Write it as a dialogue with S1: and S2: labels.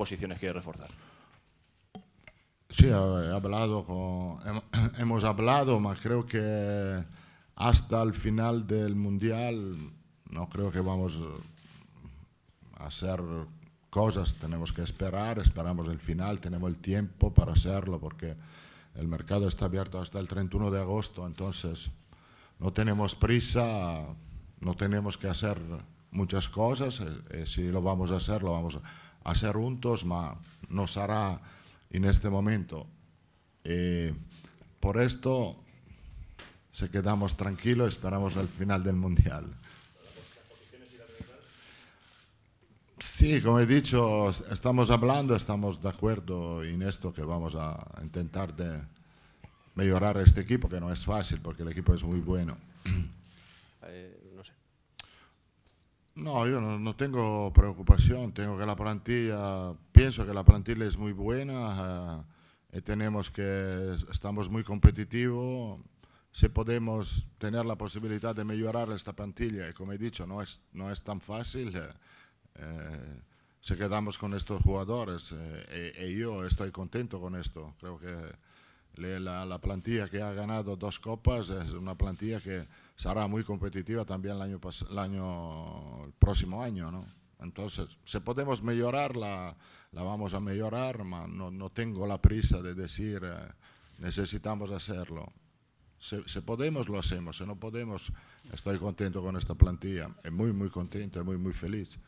S1: posiciones quiere reforzar?
S2: Sí, he hablado hemos hablado, más creo que hasta el final del Mundial no creo que vamos a hacer cosas, tenemos que esperar, esperamos el final, tenemos el tiempo para hacerlo porque el mercado está abierto hasta el 31 de agosto, entonces no tenemos prisa, no tenemos que hacer muchas cosas, eh, eh, si lo vamos a hacer, lo vamos a hacer un más nos hará en este momento. Eh, por esto se quedamos tranquilos, esperamos el final del Mundial. Sí, como he dicho, estamos hablando, estamos de acuerdo en esto que vamos a intentar de mejorar este equipo, que no es fácil porque el equipo es muy bueno. Eh, no, yo no, tengo preocupación, tengo que la plantilla, pienso que la plantilla es muy buena, eh, eh, tenemos que, estamos muy competitivos, si podemos tener la posibilidad de mejorar esta plantilla, y como he dicho, no es, no es tan fácil, eh, Se quedamos con estos jugadores, y yo estoy contento con esto, creo que la, plantilla que ha ganado dos copas es una plantilla que será muy competitiva también el año, el próximo año, ¿no? Entonces, si podemos mejorarla, la vamos a mejorar, pero no, no, tengo la prisa de decir eh, necesitamos hacerlo. Si, podemos, lo hacemos. Si no podemos, estoy contento con esta plantilla. Muy, muy contento, muy, muy feliz.